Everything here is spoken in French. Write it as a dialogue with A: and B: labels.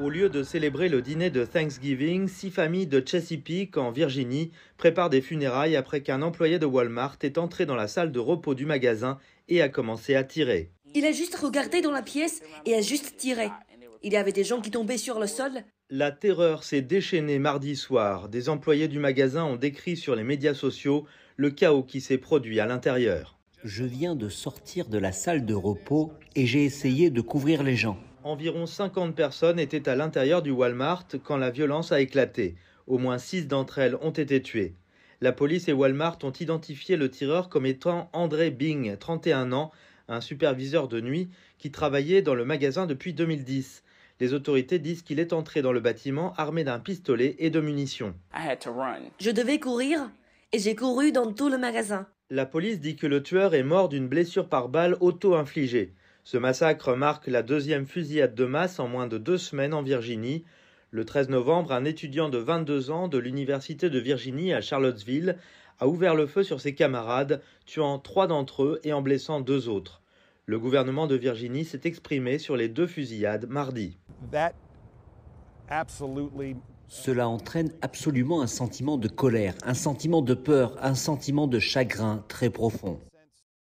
A: Au lieu de célébrer le dîner de Thanksgiving, six familles de Chesapeake, en Virginie, préparent des funérailles après qu'un employé de Walmart est entré dans la salle de repos du magasin et a commencé à tirer. Il a juste regardé dans la pièce et a juste tiré. Il y avait des gens qui tombaient sur le sol. La terreur s'est déchaînée mardi soir. Des employés du magasin ont décrit sur les médias sociaux le chaos qui s'est produit à l'intérieur. Je viens de sortir de la salle de repos et j'ai essayé de couvrir les gens. Environ 50 personnes étaient à l'intérieur du Walmart quand la violence a éclaté. Au moins 6 d'entre elles ont été tuées. La police et Walmart ont identifié le tireur comme étant André Bing, 31 ans, un superviseur de nuit qui travaillait dans le magasin depuis 2010. Les autorités disent qu'il est entré dans le bâtiment armé d'un pistolet et de munitions. Je devais courir et j'ai couru dans tout le magasin. La police dit que le tueur est mort d'une blessure par balle auto-infligée. Ce massacre marque la deuxième fusillade de masse en moins de deux semaines en Virginie. Le 13 novembre, un étudiant de 22 ans de l'Université de Virginie à Charlottesville a ouvert le feu sur ses camarades, tuant trois d'entre eux et en blessant deux autres. Le gouvernement de Virginie s'est exprimé sur les deux fusillades mardi. Cela entraîne absolument un sentiment de colère, un sentiment de peur, un sentiment de chagrin très profond.